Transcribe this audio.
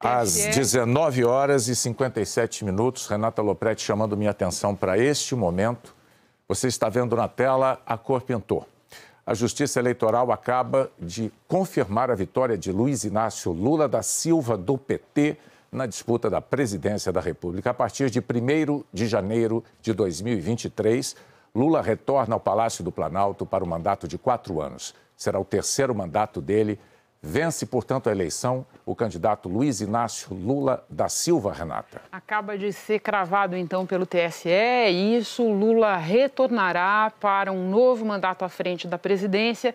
Às 19 horas e 57 minutos, Renata Lopretti chamando minha atenção para este momento. Você está vendo na tela a cor pintor. A Justiça Eleitoral acaba de confirmar a vitória de Luiz Inácio Lula da Silva, do PT, na disputa da presidência da República. A partir de 1 de janeiro de 2023, Lula retorna ao Palácio do Planalto para o um mandato de quatro anos. Será o terceiro mandato dele Vence, portanto, a eleição o candidato Luiz Inácio Lula da Silva, Renata. Acaba de ser cravado, então, pelo TSE, e é isso Lula retornará para um novo mandato à frente da presidência.